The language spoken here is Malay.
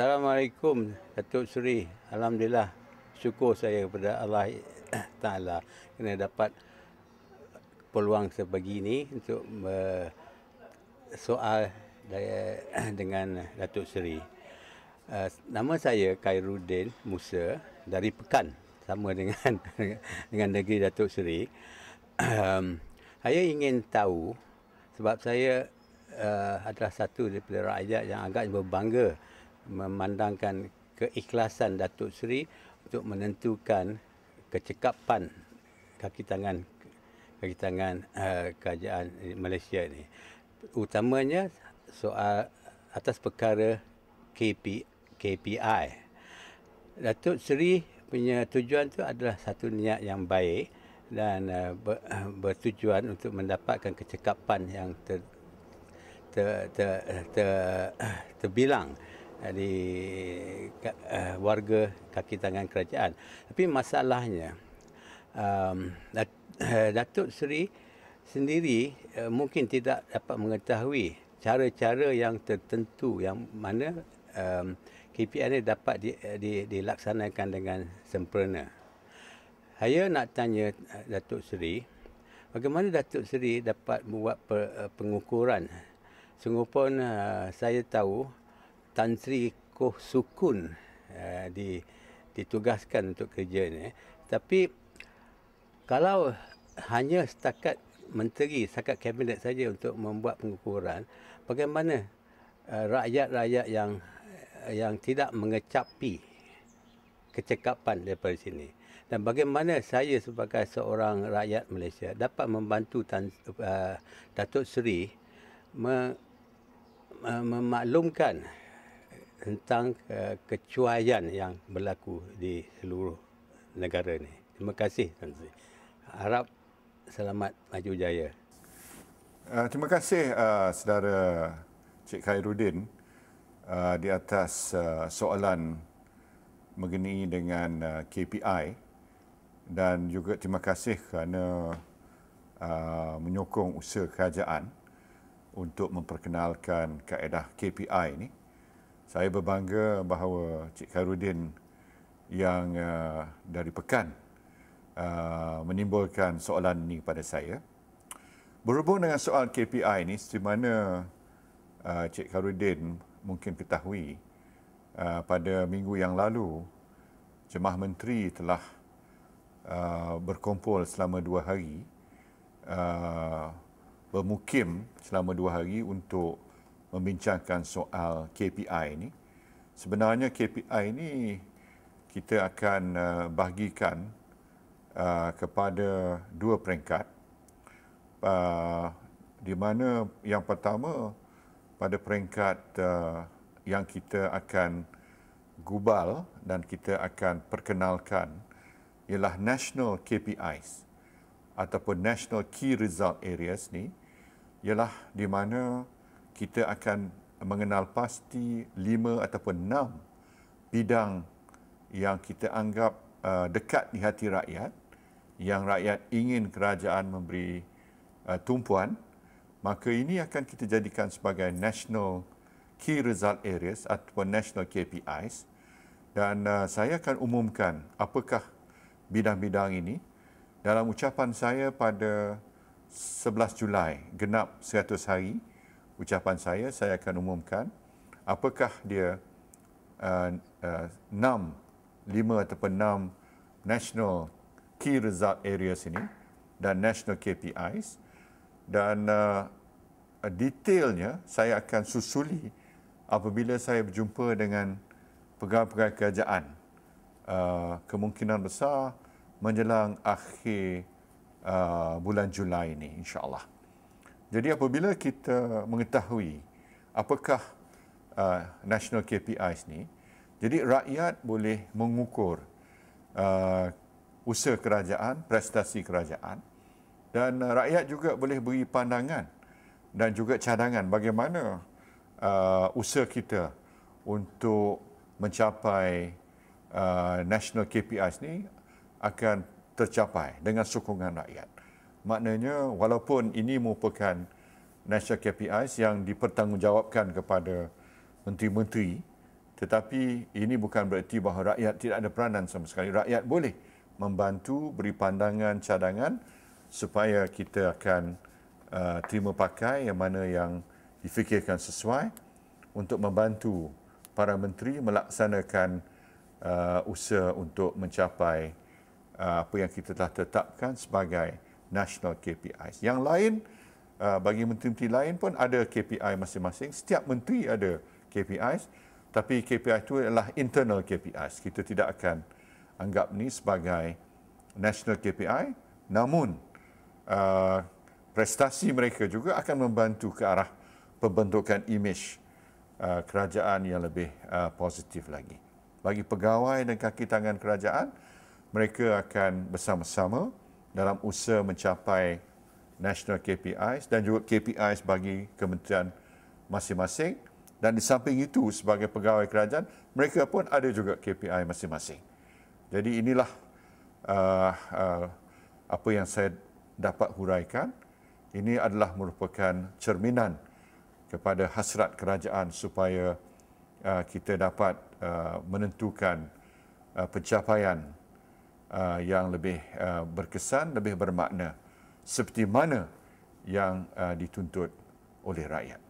Assalamualaikum Datuk Seri. Alhamdulillah syukur saya kepada Allah Taala kena dapat peluang sebegini ini untuk soal dengan Datuk Seri. Eh, nama saya Khairuddin Musa dari Pekan sama dengan dengan negeri Datuk Seri. saya ingin tahu sebab saya eh, adalah satu daripada rakyat yang agak berbangga memandangkan keikhlasan Datuk Seri untuk menentukan kecekapan kaki tangan kaki tangan uh, kerajaan Malaysia ini. Utamanya soal atas perkara KP, KPI. Datuk Seri punya tujuan tu adalah satu niat yang baik dan uh, ber, uh, bertujuan untuk mendapatkan kecekapan yang ter, ter, ter, ter, ter, terbilang. Eh, di uh, warga kaki tangan kerajaan. Tapi masalahnya um, Dat- eh, Datuk Seri sendiri uh, mungkin tidak dapat mengetahui cara-cara yang tertentu yang mana um, ini dapat di, di, dilaksanakan dengan sempurna. Saya nak tanya Datuk Seri, bagaimana Datuk Seri dapat buat pengukuran? Sungguh pun saya tahu Tan Sri Koh Sukun uh, di ditugaskan untuk kerja ini. Tapi kalau hanya setakat menteri, setakat kabinet saja untuk membuat pengukuran, bagaimana uh, rakyat-rakyat yang yang tidak mengecapi kecekapan daripada sini? Dan bagaimana saya sebagai seorang rakyat Malaysia dapat membantu Tan, uh, Datuk Seri me, uh, memaklumkan tentang uh, kecuaian yang berlaku di seluruh negara ini. Terima kasih Tuan Harap selamat maju jaya. Uh, terima kasih uh, saudara Cik Khairuddin uh, di atas uh, soalan mengenai dengan uh, KPI dan juga terima kasih kerana uh, menyokong usaha kerajaan untuk memperkenalkan kaedah KPI ini saya berbangga bahawa Cik Karudin yang uh, dari Pekan uh, menimbulkan soalan ini pada saya. Berhubung dengan soal KPI ini, di mana uh, Cik Karudin mungkin ketahui uh, pada minggu yang lalu, Jemaah Menteri telah uh, berkumpul selama dua hari, uh, bermukim selama dua hari untuk membincangkan soal KPI ini. Sebenarnya KPI ini kita akan eh, bahagikan eh, kepada dua peringkat eh, di mana yang pertama pada peringkat yang kita akan gubal dan kita akan perkenalkan ialah National KPIs ataupun National Key Result Areas ni ialah di mana kita akan mengenal pasti lima ataupun enam bidang yang kita anggap uh, dekat di hati rakyat yang rakyat ingin kerajaan memberi uh, tumpuan maka ini akan kita jadikan sebagai national key result areas ataupun national KPIs dan uh, saya akan umumkan apakah bidang-bidang ini dalam ucapan saya pada 11 Julai genap 100 hari ucapan saya, saya akan umumkan apakah dia uh, uh, enam, lima ataupun enam national key result areas ini dan national KPIs dan uh, uh, detailnya saya akan susuli apabila saya berjumpa dengan pegawai-pegawai kerajaan uh, kemungkinan besar menjelang akhir uh, bulan Julai ini insyaAllah. Jadi apabila kita mengetahui apakah uh, national KPIs ni, jadi rakyat boleh mengukur uh, usaha kerajaan, prestasi kerajaan dan uh, rakyat juga boleh beri pandangan dan juga cadangan bagaimana uh, usaha kita untuk mencapai uh, national KPIs ni akan tercapai dengan sokongan rakyat maknanya walaupun ini merupakan national KPIs yang dipertanggungjawabkan kepada menteri-menteri tetapi ini bukan bererti bahawa rakyat tidak ada peranan sama sekali rakyat boleh membantu beri pandangan cadangan supaya kita akan uh, terima pakai yang mana yang difikirkan sesuai untuk membantu para menteri melaksanakan uh, usaha untuk mencapai uh, apa yang kita telah tetapkan sebagai national KPIs. Yang lain uh, bagi menteri-menteri lain pun ada KPI masing-masing. Setiap menteri ada KPIs tapi KPI itu adalah internal KPIs. Kita tidak akan anggap ini sebagai national KPI namun uh, prestasi mereka juga akan membantu ke arah pembentukan imej uh, kerajaan yang lebih positif lagi. Bagi pegawai dan kaki tangan kerajaan, mereka akan bersama-sama dalam usaha mencapai national KPIs dan juga KPIs bagi kementerian masing-masing dan di samping itu sebagai pegawai kerajaan mereka pun ada juga KPI masing-masing. Jadi inilah uh, uh, apa yang saya dapat huraikan. Ini adalah merupakan cerminan kepada hasrat kerajaan supaya uh, kita dapat uh, menentukan uh, pencapaian uh, yang lebih uh, berkesan, lebih bermakna seperti mana yang uh, dituntut oleh rakyat.